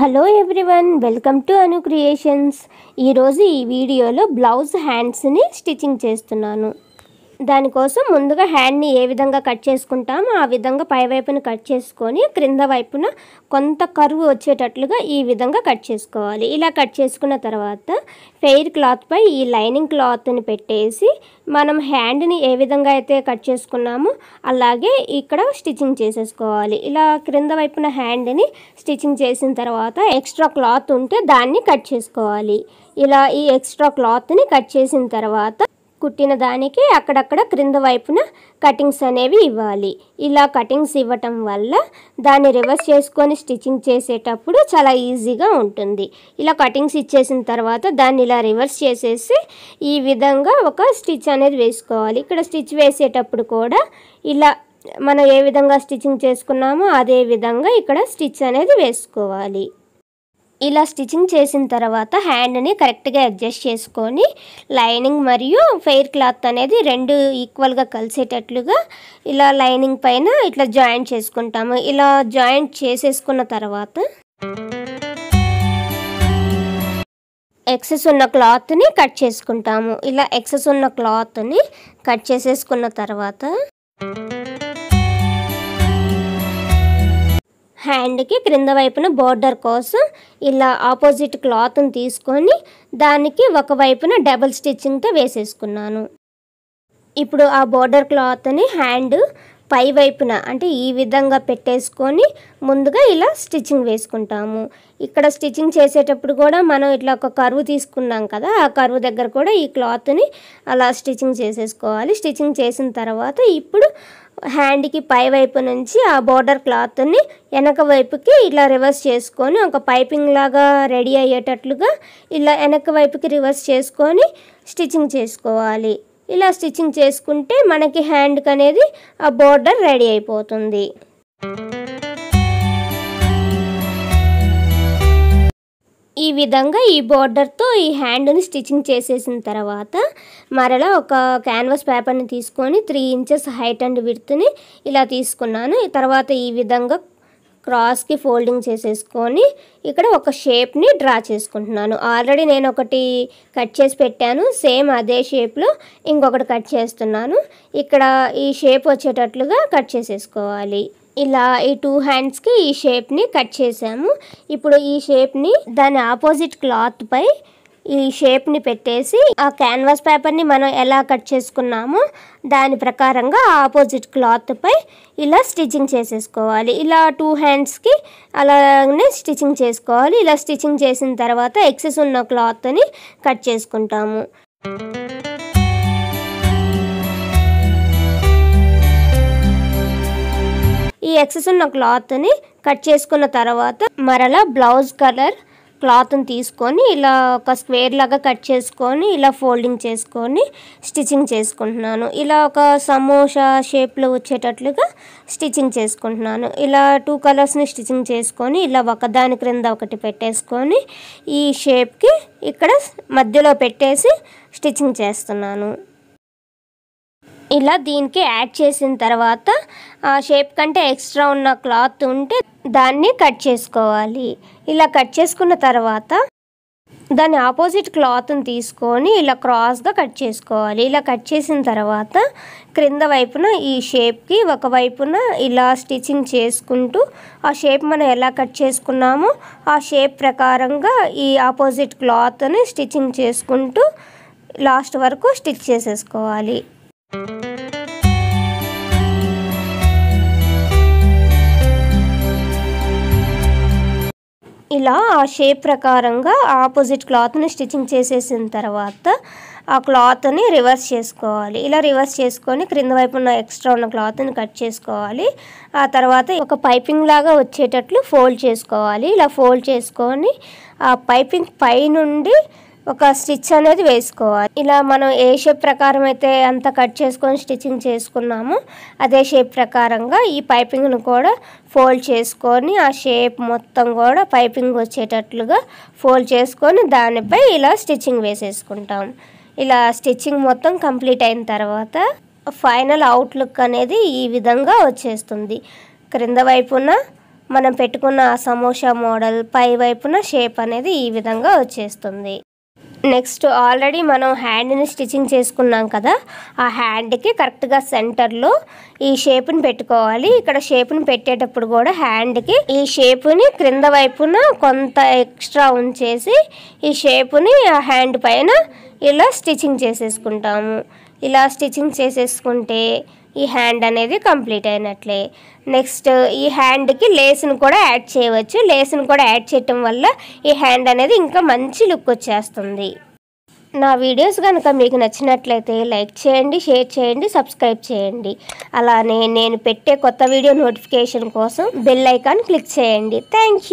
hello everyone welcome to Anu creations ఈరోజు ఈ వీడియోలో బ్లౌజ్ హ్యాండ్స్ని స్టిచ్చింగ్ చేస్తున్నాను దానికోసం ముందుగా హ్యాండ్ని ఏ విధంగా కట్ చేసుకుంటామో ఆ విధంగా వైపున కట్ చేసుకొని క్రింద వైపున కొంత కరువు వచ్చేటట్లుగా ఈ విధంగా కట్ చేసుకోవాలి ఇలా కట్ చేసుకున్న తర్వాత ఫెయిర్ క్లాత్పై ఈ లైనింగ్ క్లాత్ని పెట్టేసి మనం హ్యాండ్ని ఏ విధంగా అయితే కట్ చేసుకున్నామో అలాగే ఇక్కడ స్టిచ్చింగ్ చేసేసుకోవాలి ఇలా క్రింద వైపున హ్యాండ్ని స్టిచ్చింగ్ చేసిన తర్వాత ఎక్స్ట్రా క్లాత్ ఉంటే దాన్ని కట్ చేసుకోవాలి ఇలా ఈ ఎక్స్ట్రా క్లాత్ని కట్ చేసిన తర్వాత కుట్టిన దానికి అక్కడక్కడ క్రింద వైపున కటింగ్స్ అనేవి ఇవ్వాలి ఇలా కటింగ్స్ ఇవ్వటం వల్ల దాన్ని రివర్స్ చేసుకొని స్టిచ్చింగ్ చేసేటప్పుడు చాలా ఈజీగా ఉంటుంది ఇలా కటింగ్స్ ఇచ్చేసిన తర్వాత దాన్ని ఇలా రివర్స్ చేసేసి ఈ విధంగా ఒక స్టిచ్ అనేది వేసుకోవాలి ఇక్కడ స్టిచ్ వేసేటప్పుడు కూడా ఇలా మనం ఏ విధంగా స్టిచ్చింగ్ చేసుకున్నామో అదే విధంగా ఇక్కడ స్టిచ్ అనేది వేసుకోవాలి ఇలా స్టిచ్చింగ్ చేసిన తర్వాత హ్యాండ్ని కరెక్ట్గా అడ్జస్ట్ చేసుకొని లైనింగ్ మరియు ఫెయిర్ క్లాత్ అనేది రెండు ఈక్వల్గా కలిసేటట్లుగా ఇలా లైనింగ్ పైన ఇట్లా జాయింట్ చేసుకుంటాము ఇలా జాయింట్ చేసేసుకున్న తర్వాత ఎక్సెస్ ఉన్న క్లాత్ని కట్ చేసుకుంటాము ఇలా ఎక్సెస్ ఉన్న క్లాత్ని కట్ చేసేసుకున్న తర్వాత హ్యాండ్కి క్రింద వైపున బోర్డర్ కోసం ఇలా ఆపోజిట్ క్లాత్ని తీసుకొని దానికి ఒకవైపున డబుల్ స్టిచ్చింగ్తో వేసేసుకున్నాను ఇప్పుడు ఆ బోర్డర్ క్లాత్ని హ్యాండ్ పై వైపున అంటే ఈ విధంగా పెట్టేసుకొని ముందుగా ఇలా స్టిచ్చింగ్ వేసుకుంటాము ఇక్కడ స్టిచ్చింగ్ చేసేటప్పుడు కూడా మనం ఇట్లా ఒక కరువు తీసుకున్నాం కదా ఆ కరువు దగ్గర కూడా ఈ క్లాత్ని అలా స్టిచ్చింగ్ చేసేసుకోవాలి స్టిచ్చింగ్ చేసిన తర్వాత ఇప్పుడు హ్యాండ్కి పై వైపు నుంచి ఆ బార్డర్ క్లాత్ని వెనక వైపుకి ఇలా రివర్స్ చేసుకొని ఒక పైపింగ్ లాగా రెడీ అయ్యేటట్లుగా ఇలా వెనక వైపుకి రివర్స్ చేసుకొని స్టిచ్చింగ్ చేసుకోవాలి ఇలా స్టిచ్చింగ్ చేసుకుంటే మనకి హ్యాండ్కి అనేది ఆ బార్డర్ రెడీ అయిపోతుంది ఈ విధంగా ఈ బోర్డర్తో ఈ హ్యాండ్ని స్టిచ్చింగ్ చేసేసిన తర్వాత మరలా ఒక క్యాన్వాస్ పేపర్ని తీసుకొని త్రీ ఇంచెస్ హైట్ అండ్ విడుతుని ఇలా తీసుకున్నాను తర్వాత ఈ విధంగా క్రాస్కి ఫోల్డింగ్ చేసేసుకొని ఇక్కడ ఒక షేప్ని డ్రా చేసుకుంటున్నాను ఆల్రెడీ నేను ఒకటి కట్ చేసి పెట్టాను సేమ్ అదే షేప్లో ఇంకొకటి కట్ చేస్తున్నాను ఇక్కడ ఈ షేప్ వచ్చేటట్లుగా కట్ చేసేసుకోవాలి ఇలా ఈ టూ హ్యాండ్స్కి ఈ షేప్ని కట్ చేసాము ఇప్పుడు ఈ షేప్ని దాని ఆపోజిట్ క్లాత్ పై ఈ షేప్ని పెట్టేసి ఆ క్యాన్వాస్ పేపర్ని మనం ఎలా కట్ చేసుకున్నామో దాని ప్రకారంగా ఆపోజిట్ క్లాత్పై ఇలా స్టిచ్చింగ్ చేసేసుకోవాలి ఇలా టూ హ్యాండ్స్కి అలానే స్టిచ్చింగ్ చేసుకోవాలి ఇలా స్టిచ్చింగ్ చేసిన తర్వాత ఎక్సెస్ ఉన్న క్లాత్ని కట్ చేసుకుంటాము ఈ ఎక్సెస్ ఉన్న క్లాత్ని కట్ చేసుకున్న తర్వాత మరలా బ్లౌజ్ కలర్ క్లాత్ని తీసుకొని ఇలా ఒక స్క్వేర్ లాగా కట్ చేసుకొని ఇలా ఫోల్డింగ్ చేసుకొని స్టిచ్చింగ్ చేసుకుంటున్నాను ఇలా ఒక సమోసా షేప్లో వచ్చేటట్లుగా స్టిచ్చింగ్ చేసుకుంటున్నాను ఇలా టూ కలర్స్ని స్టిచ్చింగ్ చేసుకొని ఇలా ఒకదాని క్రింద ఒకటి పెట్టేసుకొని ఈ షేప్కి ఇక్కడ మధ్యలో పెట్టేసి స్టిచ్చింగ్ చేస్తున్నాను ఇలా దీనికి యాడ్ చేసిన తర్వాత ఆ షేప్ కంటే ఎక్స్ట్రా ఉన్న క్లాత్ ఉంటే దాన్ని కట్ చేసుకోవాలి ఇలా కట్ చేసుకున్న తర్వాత దాని ఆపోజిట్ క్లాత్ని తీసుకొని ఇలా క్రాస్గా కట్ చేసుకోవాలి ఇలా కట్ చేసిన తర్వాత క్రింద వైపున ఈ షేప్కి ఒకవైపున ఇలా స్టిచ్చింగ్ చేసుకుంటూ ఆ షేప్ మనం ఎలా కట్ చేసుకున్నామో ఆ షేప్ ప్రకారంగా ఈ ఆపోజిట్ క్లాత్ని స్టిచ్చింగ్ చేసుకుంటూ లాస్ట్ వరకు స్టిచ్ చేసేసుకోవాలి ఇలా ఆ షేప్ ప్రకారంగా ఆపోజిట్ క్లాత్ని స్టిచ్చింగ్ చేసేసిన తర్వాత ఆ క్లాత్ని రివర్స్ చేసుకోవాలి ఇలా రివర్స్ చేసుకొని క్రింద వైపు ఉన్న ఎక్స్ట్రా ఉన్న క్లాత్ని కట్ చేసుకోవాలి ఆ తర్వాత ఒక పైపింగ్ లాగా వచ్చేటట్లు ఫోల్డ్ చేసుకోవాలి ఇలా ఫోల్డ్ చేసుకొని ఆ పైపింగ్ పై నుండి ఒక స్టిచ్ అనేది వేసుకోవాలి ఇలా మనం ఏ షేప్ ప్రకారం అయితే అంత కట్ చేసుకొని స్టిచ్చింగ్ చేసుకున్నామో అదే షేప్ ప్రకారంగా ఈ పైపింగ్ను కూడా ఫోల్డ్ చేసుకొని ఆ షేప్ మొత్తం కూడా పైపింగ్ వచ్చేటట్లుగా ఫోల్డ్ చేసుకొని దానిపై ఇలా స్టిచ్చింగ్ వేసేసుకుంటాం ఇలా స్టిచ్చింగ్ మొత్తం కంప్లీట్ అయిన తర్వాత ఫైనల్ అవుట్లుక్ అనేది ఈ విధంగా వచ్చేస్తుంది క్రింద వైపున మనం పెట్టుకున్న సమోసా మోడల్ పై వైపున షేప్ అనేది ఈ విధంగా వచ్చేస్తుంది నెక్స్ట్ ఆల్రెడీ మనం హ్యాండ్ని స్టిచ్చింగ్ చేసుకున్నాం కదా ఆ హ్యాండ్కి కరెక్ట్గా సెంటర్లో ఈ షేప్ని పెట్టుకోవాలి ఇక్కడ షేప్ని పెట్టేటప్పుడు కూడా హ్యాండ్కి ఈ షేప్ని క్రింద వైపున కొంత ఎక్స్ట్రా ఉంచేసి ఈ షేప్ని ఆ హ్యాండ్ పైన ఇలా స్టిచ్చింగ్ చేసేసుకుంటాము ఇలా స్టిచ్చింగ్ చేసేసుకుంటే ఈ హ్యాండ్ అనేది కంప్లీట్ అయినట్లే నెక్స్ట్ ఈ హ్యాండ్కి లేస్ను కూడా యాడ్ చేయవచ్చు లేస్ను కూడా యాడ్ చేయటం వల్ల ఈ హ్యాండ్ అనేది ఇంకా మంచి లుక్ వచ్చేస్తుంది నా వీడియోస్ కనుక మీకు నచ్చినట్లయితే లైక్ చేయండి షేర్ చేయండి సబ్స్క్రైబ్ చేయండి అలానే నేను పెట్టే కొత్త వీడియో నోటిఫికేషన్ కోసం బెల్ ఐకాన్ క్లిక్ చేయండి థ్యాంక్